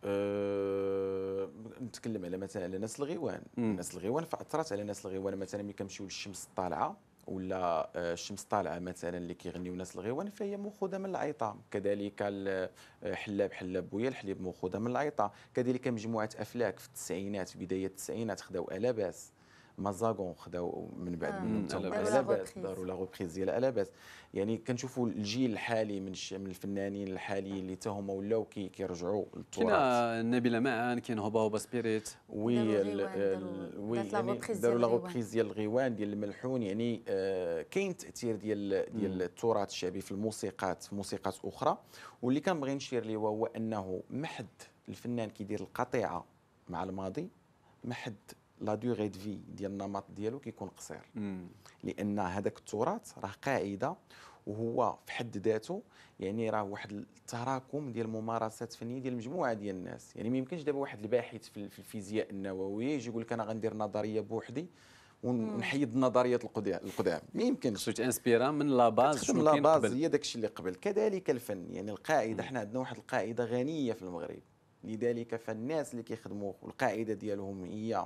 أه نتكلم على مثلا على ناس الغيوان ناس الغيوان فاثرت على ناس الغيوان مثلا ملي كنمشيو للشمس الطالعه ولا آه، الشمس طالعه مثلا اللي كيغنيو ناس الغيوان فهي مأخوذه من العيطه كذلك آه، حلاب حلاب بويا الحليب مأخوذه من العيطه كذلك مجموعه افلاك في التسعينات في بدايه التسعينات خداو الاباس مازاغون خداو من بعد آه. من لا باس داروا لا روبريز ديال لا باس يعني كنشوفوا الجيل الحالي من من الفنانين الحاليين اللي حتى هما ولاو كيرجعوا للتراث كاين نبيله معان كاين هوبا هوبا سبيريت وي وي يعني داروا لا روبريز ديال الغيوان ديال الملحون يعني آه، كاين تاثير ديال ديال التراث الشعبي في الموسيقات في موسيقات اخرى واللي كنبغي نشير ليه هو انه محد الفنان كيدير القطيعه مع الماضي محد لا دوغي دو في ديال النمط ديالو كيكون قصير لان هذاك التراث راه قاعده وهو في حد ذاته يعني راه واحد التراكم ديال الممارسات الفنيه ديال مجموعه ديال الناس يعني ما يمكنش دابا واحد الباحث في الفيزياء النوويه يجي يقول لك انا غندير نظريه بوحدي ونحيد النظريات القدام ما يمكنش سويت انسبيرا من لا باز شنو كاين قبل لا باز هي داك الشيء اللي قبل كذلك الفن يعني القاعده حنا عندنا واحد القاعده غنيه في المغرب لذلك فالناس اللي كيخدموا القاعده ديالهم هي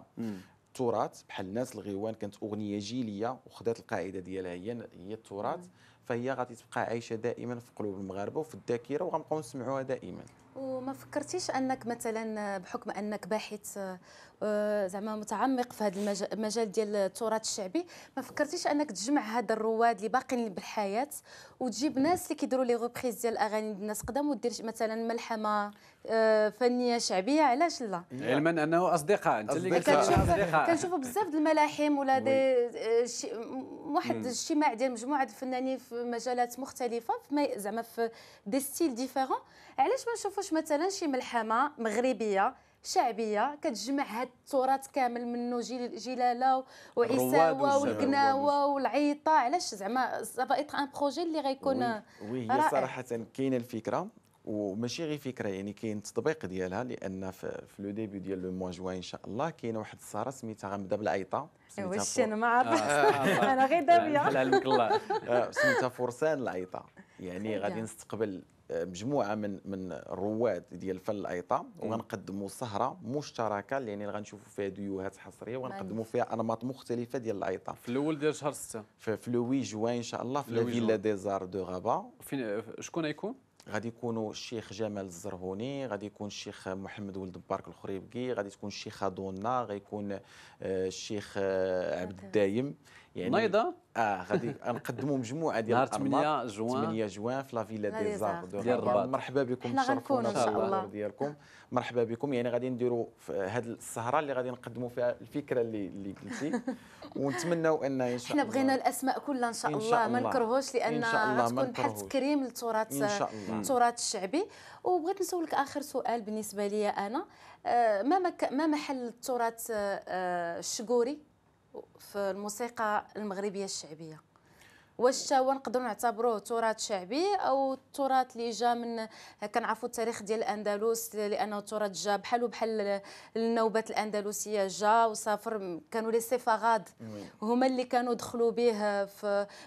التراث بحال الناس الغيوان كانت اغنيه جيليه وخدات القاعده ديالها هي هي التراث فهي غادي تبقى عايشه دائما في قلوب المغاربه وفي الذاكره وغنبقاو نسمعوها دائما وما فكرتيش انك مثلا بحكم انك باحث آه، زعما متعمق في هذا المجال ديال التراث الشعبي ما فكرتيش انك تجمع هذا الرواد اللي باقيين بالحياه وتجيب ناس اللي كيديروا لي ريبريز ديال الاغاني الناس قدام ودير مثلا ملحمه آه، فنيه شعبيه علاش لا علما انه اصدقاء انت اللي كتشوف كنشوفوا بزاف د الملاحم ولا دي آه، واحد الاجتماع ديال مجموعه الفنانين في مجالات مختلفه في زعما في دي ستيل ديفيرون علاش ما نشوفوش مثلا شي ملحمه مغربيه شعبيه كتجمع هذا التراث كامل منه جيل جلاله وعساوه والقناوه والعيطه علاش زعما سافا ايتر ان بروجي اللي غيكون وي, هي صراحه كاينه الفكره وماشي غير فكره يعني كاين التطبيق ديالها لان في لو ديبي ديال لو موا جوان ان شاء الله كاينه واحد الساره سميتها غنبدا بالعيطه واش انا ما عرفتش انا غير دابيه سميتها فرسان العيطه يعني غادي نستقبل مجموعه من من الرواد ديال فن الايطام وغنقدموا سهره مشتركه يعني غنشوفوا فيها ديوهات حصريه وغنقدموا فيها انماط مختلفه ديال الايطام في الاول ديال شهر 6 في لوي جوان ان شاء الله في فيلا زار دو غابا فين شكون غيكون غادي يكونوا الشيخ جمال الزرهوني غادي يكون الشيخ محمد ولد مبارك الخريبكي غادي تكون الشيخه دونا غيكون آه، الشيخ آه، عبد الدايم يعني نايضه اه غادي نقدموا مجموعه ديال نهار 8 جوان 8 جوان في لا فيلا دي زار ديال الرباط مرحبا بكم تشرفونا ان شاء الله ديالكم مرحبا بكم يعني غادي نديروا هذه السهره اللي غادي نقدموا فيها الفكره اللي اللي قلتي ونتمنوا ان ان شاء الله حنا بغينا الاسماء كلها ان شاء الله ما نكرهوش لان غتكون بحال تكريم للتراث التراث الشعبي وبغيت نسولك اخر سؤال بالنسبه لي انا آه، ما ما محل التراث آه، الشكوري في الموسيقى المغربيه الشعبيه واش نقدروا نعتبروه تراث شعبي او التراث اللي جا من كنعرفوا التاريخ ديال الاندلس لانه التراث جا بحال وبحال الاندلسيه جا وسافر كانوا لي سيفاغاد هما اللي كانوا دخلوا به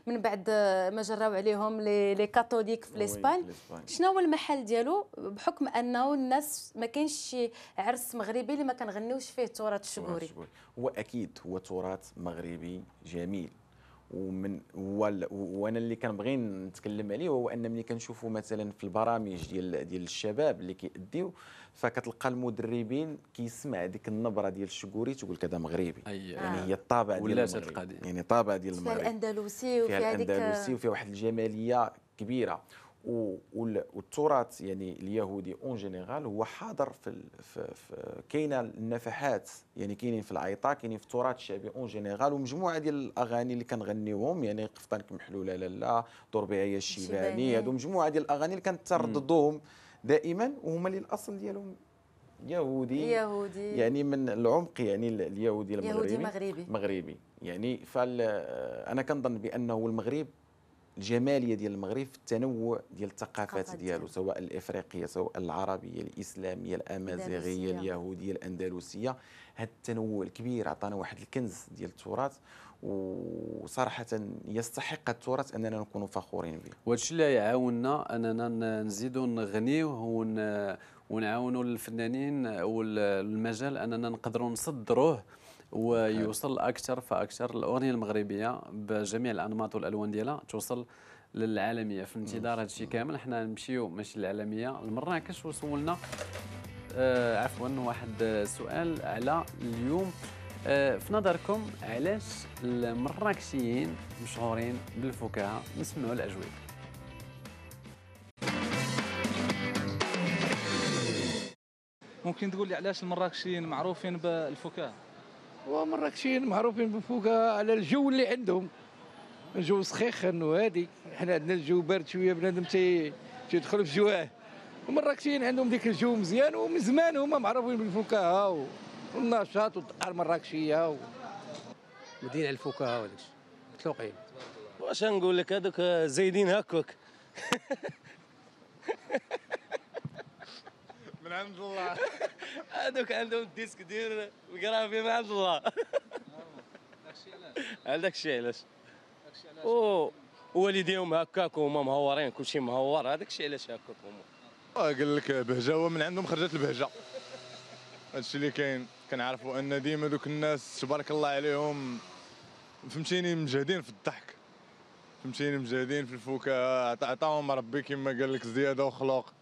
من بعد ما جراو عليهم لي كاثوليك في الاسبان شنو هو المحل ديالو بحكم انه الناس ما كاينش شي عرس مغربي اللي ما كنغنيوش فيه التراث الشبوري هو اكيد هو تراث مغربي جميل ومن وانا اللي كنبغي نتكلم عليه هو ان ملي كنشوفوا مثلا في البرامج ديال ديال الشباب اللي كيأديو فكتلقى المدربين كيسمع ديك النبره ديال الشكوري تقول لك هذا مغربي أيه. يعني هي الطابع ديال المغرب يعني طابع ديال المغرب فيها الاندلسي هذيك الاندلسي وفيها واحد الجماليه كبيره والتراث يعني اليهودي اون جينيرال هو حاضر في, كاينه النفحات يعني كاينين في العيطه كاينين في التراث الشعبي اون جينيرال ومجموعه ديال الاغاني اللي كنغنيوهم يعني قفطانك محلوله لالا دور بعيا الشيباني هادو مجموعه ديال الاغاني اللي كنترددوهم دائما وهما اللي الاصل ديالهم يهودي يهودي يعني من العمق يعني اليهودي المغربي يهودي مغربي مغربي يعني فال انا كنظن بانه المغرب الجماليه ديال المغرب في التنوع ديال الثقافات ديالو سواء الافريقيه سواء العربيه الاسلاميه الامازيغيه اليهوديه الاندلسيه هذا التنوع الكبير عطانا واحد الكنز ديال التراث وصراحه يستحق التراث اننا نكونوا فخورين به وهذا الشيء اللي يعاوننا اننا نزيدوا نغنيو ون ونعاونوا الفنانين والمجال اننا نقدروا نصدروه ويوصل اكثر فاكثر الاغنيه المغربيه بجميع الانماط والالوان ديالها توصل للعالميه في انتظار هذا الشيء كامل حنا نمشيو ماشي للعالميه لمراكش وسولنا آه عفوا واحد سؤال على اليوم آه في نظركم علاش المراكشيين مشهورين بالفكاهه نسمعوا الاجوبه ممكن تقول لي علاش المراكشيين معروفين بالفكاهه ومراكشيين معروفين بفوكا على الجو اللي عندهم الجو سخيخن وهادي حنا عندنا الجو بارد شويه بنادم تي تيدخل في جواه المراكشيين عندهم ديك الجو مزيان ومن زمان هما معروفين بالفكاهه والنشاط والدقه المراكشيه و... مدينه الفكاهه وداكشي متلوقين واش نقول لك هذوك زايدين هكاك عند الله هذوك عندهم الديسك ديال الكرافي مع عند الله داكشي علاش علاش داكشي علاش والديهم هكاك هما مهورين كلشي مهور هذاك الشيء علاش هكاك هما آه، قال لك بهجه هو من عندهم خرجت البهجه هذا الشيء اللي كاين كنعرفوا ان ديما دوك الناس تبارك الله عليهم فهمتيني مجهدين في الضحك فهمتيني مجاهدين في الفكاهه عطاهم ربي كما قال لك زياده وخلق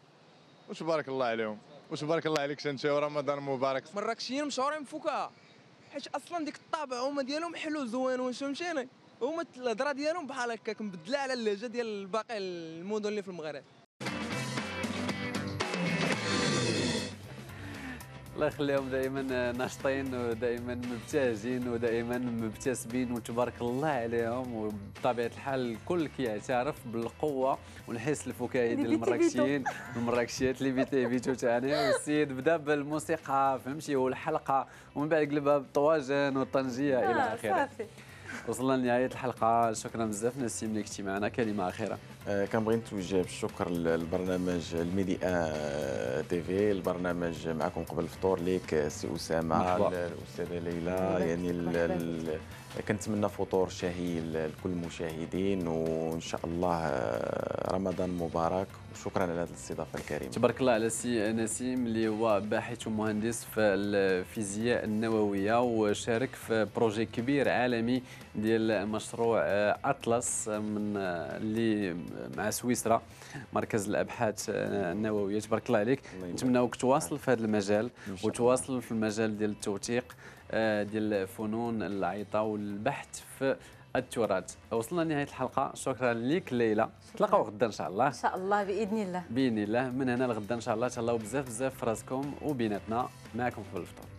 وتبارك الله عليهم واش بارك الله عليك انت ورمضان مبارك مراكشيين مشهورين فوكها حيت اصلا ديك الطابع هما ديالهم حلو زوين واش فهمتيني هما الهضره ديالهم بحال هكاك مبدله على اللهجه ديال باقي المدن اللي في المغرب الله يخليهم دائما ناشطين ودائما مبتهجين ودائما مبتسمين وتبارك الله عليهم وبطبيعه الحال الكل كيعترف بالقوه والحس الفكاهي ديال المراكشيين المراكشيات اللي بيتي بيتو ثاني والسيد بدا بالموسيقى فهمتي والحلقه ومن بعد قلبها بالطواجن والطنجيه الى آه، اخره وصلنا لنهايه الحلقه شكرا بزاف نسيم اللي كنتي معنا كلمه اخيره آه كنبغي نتوجه بالشكر للبرنامج الميديا آه، تي في البرنامج معكم قبل الفطور ليك آه، سي اسامه الاستاذه ليلى يعني كنتمنى فطور شهي لكل المشاهدين وان شاء الله آه، رمضان مبارك وشكرا على هذه الاستضافه الكريمه تبارك الله على السي نسيم اللي هو باحث ومهندس في الفيزياء النوويه وشارك في بروجي كبير عالمي ديال مشروع آه، اطلس من آه، اللي مع سويسرا مركز الابحاث النوويه تبارك الله عليك نتمناوك تواصل في هذا المجال وتواصل في المجال ديال التوثيق آه، ديال فنون العيطه والبحث في التراث وصلنا لنهايه الحلقه شكرا لك ليلى نتلاقاو غدا ان شاء الله ان شاء الله باذن الله باذن الله من هنا لغدا ان شاء الله تهلاو بزاف بزاف في راسكم وبيناتنا معكم في الفطور